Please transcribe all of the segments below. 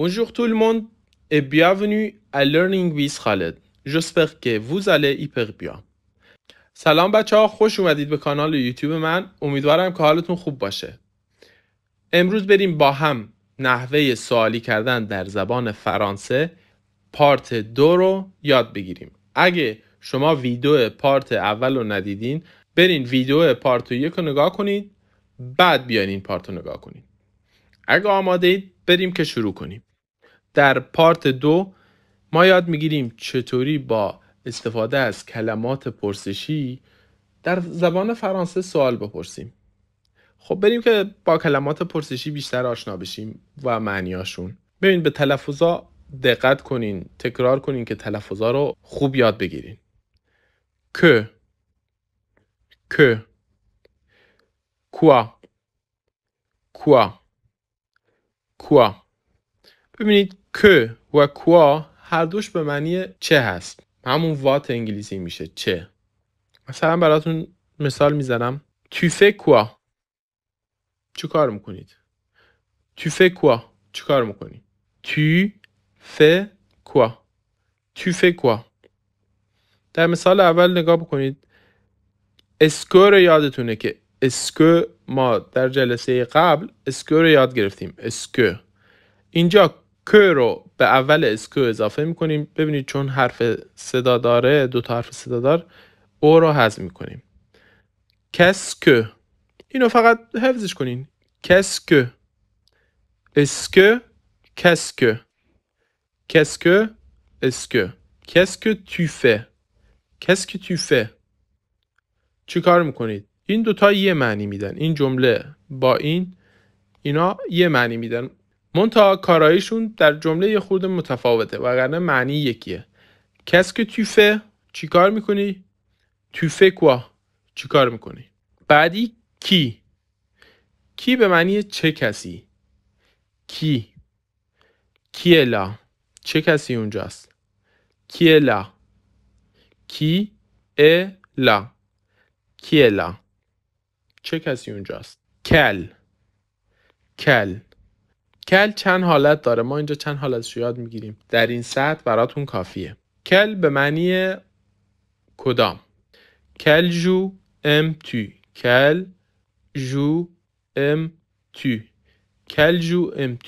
Bonjour tout le monde et bienvenue à Learning with Khaled. J'espère que vous allez hyper bien. سلام بچه ها خوش اومدید به کانال یوتیوب من امیدوارم که حالتون خوب باشه امروز بریم با هم نحوه سوالی کردن در زبان فرانسه پارت دو رو یاد بگیریم اگه شما ویدیو پارت اول رو ندیدین برین ویدیو پارت یک رو نگاه کنید بعد بیانین این پارت رو نگاه کنید اگه آماده اید بریم که شروع کنیم در پارت دو ما یاد میگیریم چطوری با استفاده از کلمات پرسشی در زبان فرانسه سوال بپرسیم خب بریم که با کلمات پرسشی بیشتر آشنا بشیم و معنیاشون ببین به تلفظا دقت کنین تکرار کنین که تلفظا رو خوب یاد بگیرین که که کوا کوا کوا ببینید که و کوا هر دوش به معنی چه هست همون وات انگلیسی میشه چه مثلا براتون مثال میزنم توفه کوا چه کار میکنید توفه کوا چه کار میکنی تو فه کوا تو فه کوا در مثال اول نگاه بکنید اسکو رو یادتونه که اسکو ما در جلسه قبل اسکو رو یاد گرفتیم اسکو اینجا کو رو به اول اسکو اضافه میکنیم ببینید چون حرف صدا داره دو تا حرف صدا دار او رو حذف میکنیم کسک اینو فقط حفظش کنین کسک اسک کسک کسک تو توفه کسک توفه چی کار میکنید این دوتا یه معنی میدن این جمله با این اینا یه معنی میدن منتها کاراییشون در جمله یه خورده متفاوته وگرنه معنی یکیه کس که توفه چیکار میکنی توفه کوا چیکار میکنی بعدی کی کی به معنی چه کسی کی کیلا چه کسی اونجاست کیلا کی لا کیلا چه کسی اونجاست کل کل کل چند حالت داره ما اینجا چند حالتش یاد میگیریم در این سطح براتون کافیه کل به معنی کدام کل جو ام تو کل جو ام کل جو ام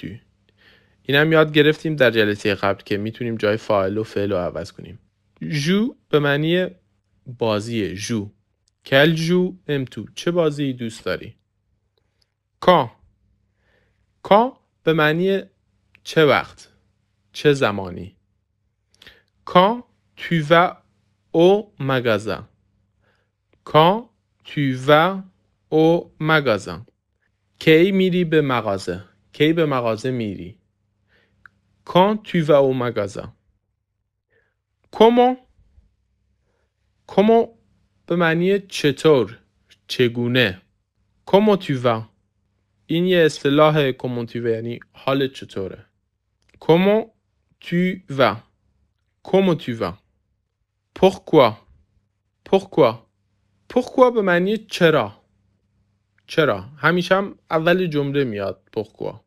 این هم یاد گرفتیم در جلسه قبل که میتونیم جای فاعل و فعل رو عوض کنیم جو به معنی بازی جو کل جو ام تو چه بازی دوست داری کا کا به معنی چه وقت چه زمانی کان تو و او مغازه کان تو و او مغازه کی میری به مغازه کی به مغازه میری کان تو و او مغازه کومون به معنی چطور چگونه گونه و کومو و این یه اصطلاح کومونتیو یعنی حال چطوره کومو تو و کومو تو و پرکوا پرکوا پرکوا به معنی چرا چرا همیشه هم اول جمله میاد پرکوا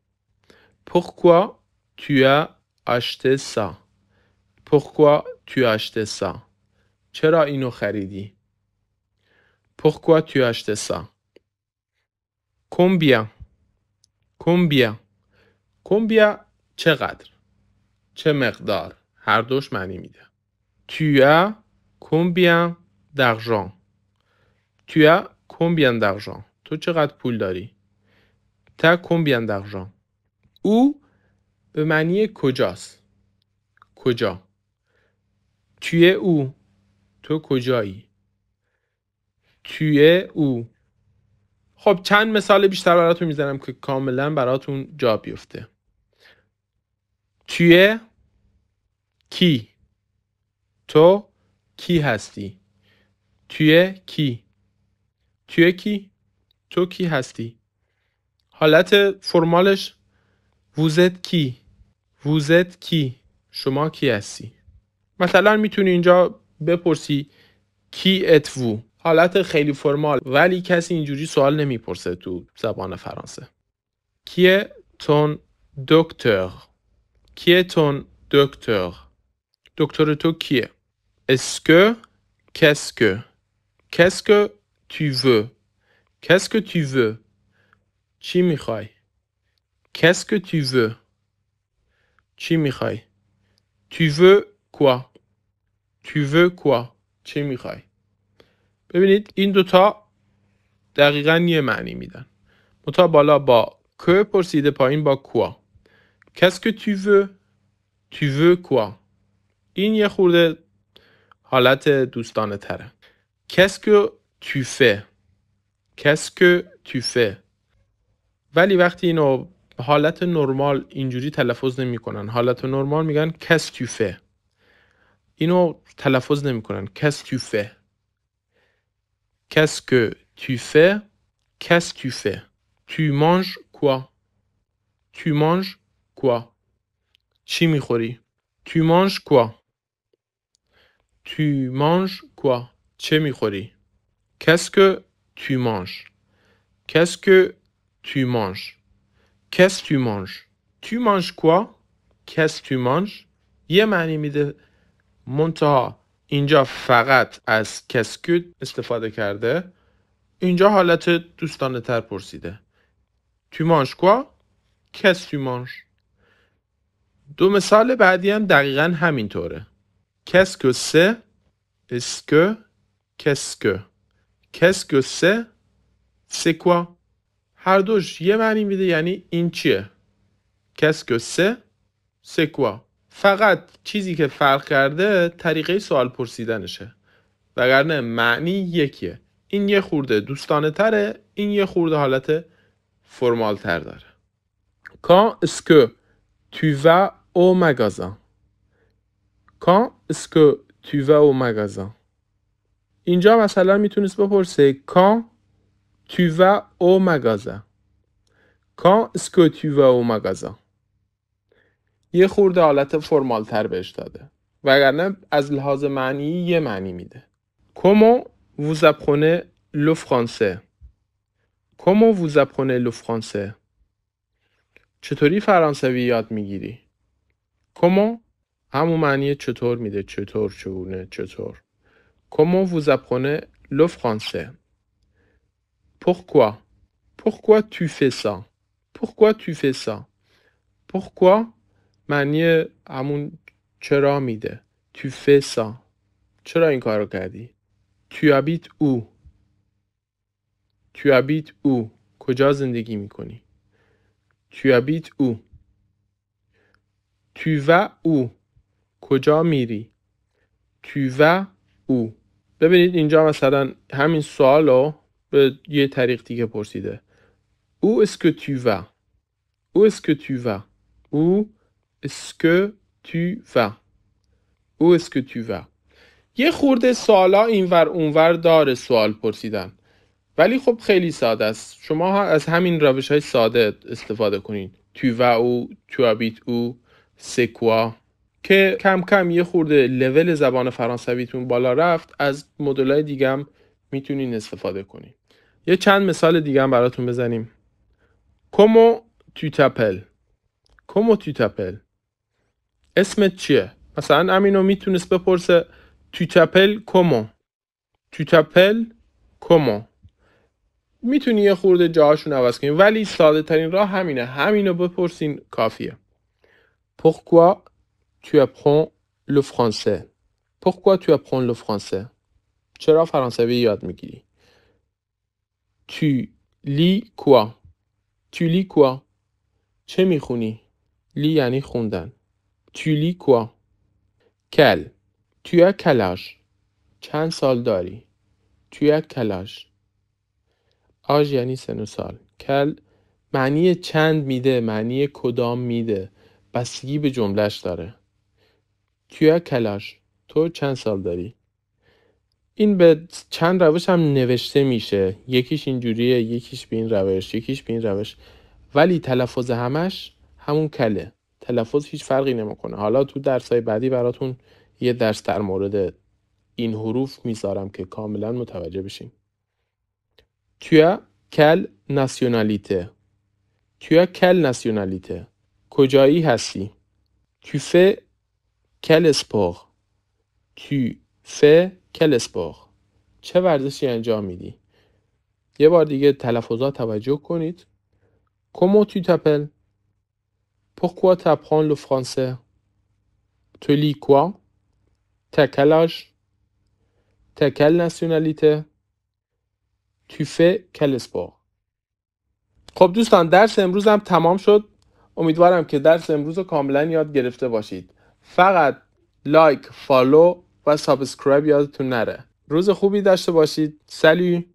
پرکوا تو اشته سا پرکوا تو اشته سا چرا اینو خریدی پرکوا تو اشته سا کومبیان کمبیا کمبیا چقدر چه مقدار هر دوش معنی میده تویا کومبیا دغژان تویا کومبیا دغژان تو چقدر پول داری تا کمبیا دغژان او به معنی کجاست کجا توی او تو کجایی توی او خب چند مثال بیشتر براتون میزنم که کاملا براتون جا بیفته توی کی تو کی هستی توی کی توی کی تو کی هستی حالت فرمالش ووزت کی ووزت کی شما کی هستی مثلا میتونی اینجا بپرسی کی وو؟ حالت خیلی فرمال ولی کسی اینجوری سوال نمیپرسه تو زبان فرانسه کیه تون دکتر کیه تون دکتر دکتر تو کیه اسکو کسکو کسکو تو و کسکو تو و چی میخوای کسکو تو و چی میخوای تو و کوا تو و کوا چی میخوای ببینید این دوتا دقیقا یه معنی میدن متا بالا با که پرسیده پایین با کوا کس که تو veux این یه خورده حالت دوستانه تره کس که tu fais کس که ولی وقتی اینو حالت نرمال اینجوری تلفظ نمیکنن حالت نرمال میگن کس tu اینو تلفظ نمیکنن کس tu Qu'est-ce que tu fais Qu'est-ce que tu fais Tu manges quoi Tu manges quoi Chimichori. Tu manges quoi Tu manges quoi Chimichori. Qu'est-ce que tu manges Qu'est-ce que tu manges Qu'est-ce que tu manges Tu manges quoi Qu'est-ce que tu manges Yemani معنی montaha. اینجا فقط از کسکوت استفاده کرده اینجا حالت دوستانه تر پرسیده تو مانش کوا کس تو مانش دو مثال بعدی هم دقیقا همینطوره کس سه اسکو کس کسکو سه سکوا هر دوش یه معنی میده یعنی این چیه کس سه سکوا فقط چیزی که فرق کرده طریقه سوال پرسیدنشه وگرنه معنی یکیه این یه خورده دوستانه تره این یه خورده حالت فرمال تر داره کان est-ce و tu vas au magasin Quand est-ce que اینجا مثلا میتونست بپرسه کان tu و au magasin Quand est-ce que tu vas یه خورده حالت فرمالتر بهش داده وگرنه از لحاظ معنی یه معنی میده کومو وزبخونه لو کومو وزبخونه لو چطوری فرانسوی یاد میگیری کومو همون معنی چطور میده چطور چگونه چطور کومو وزبخونه لو فرانسه پورکوا پورکوا تو فسا پورکوا تو فسا پورکوا معنی همون چرا میده تو فسا چرا این کارو کردی تو ابیت او تو ابیت او کجا زندگی میکنی تو ابیت او تو و او کجا میری تو و او ببینید اینجا مثلا همین سوال رو به یه طریق دیگه پرسیده او اسکو تو و او اسکو تو و او est-ce que tu vas او est-ce یه خورده سالا اینور اونور داره سوال پرسیدن ولی خب خیلی ساده است شما از همین روش های ساده استفاده کنین تو و او تو ابیت او سکوا که کم کم یه خورده لول زبان فرانسویتون بالا رفت از مدل های دیگه هم میتونین استفاده کنین یه چند مثال دیگه هم براتون بزنیم کومو تو تپل کمو تو تپل اسمت چیه مثلا امینو میتونست بپرسه تو تپل کومو تو تپل کومو میتونی یه خورده جاهاشون عوض کنی ولی ساده ترین راه همینه همینو بپرسین کافیه Pourquoi tu apprends le français Pourquoi tu apprends چرا فرانسوی یاد میگیری Tu لی کوا؟ Tu لی کوا؟ چه میخونی لی یعنی خوندن Tu lis quoi? Quel? Tu as quel âge? چند سال داری؟ توی کلاش quel آژ یعنی سن و سال. کل معنی چند میده معنی کدام میده بستگی به جملهش داره توی کلاش تو چند سال داری این به چند روش هم نوشته میشه یکیش اینجوریه یکیش به این روش یکیش به این روش ولی تلفظ همش همون کله تلفظ هیچ فرقی نمیکنه حالا تو درسای بعدی براتون یه درس در مورد این حروف میذارم که کاملا متوجه بشیم تو کل ناسیونالیته توی کل ناسیونالیته کجایی هستی تو ف کل اسپور تو کل اسپور چه ورزشی انجام میدی یه بار دیگه تلفظات توجه کنید کومو تو تپل Pourquoi apprends le français Tu lis quoi T'as quel âge T'as quelle nationalité Tu fais quel sport خب دوستان درس امروز هم تمام شد امیدوارم که درس امروز رو کاملا یاد گرفته باشید فقط لایک فالو و سابسکرایب یادتون نره روز خوبی داشته باشید سلام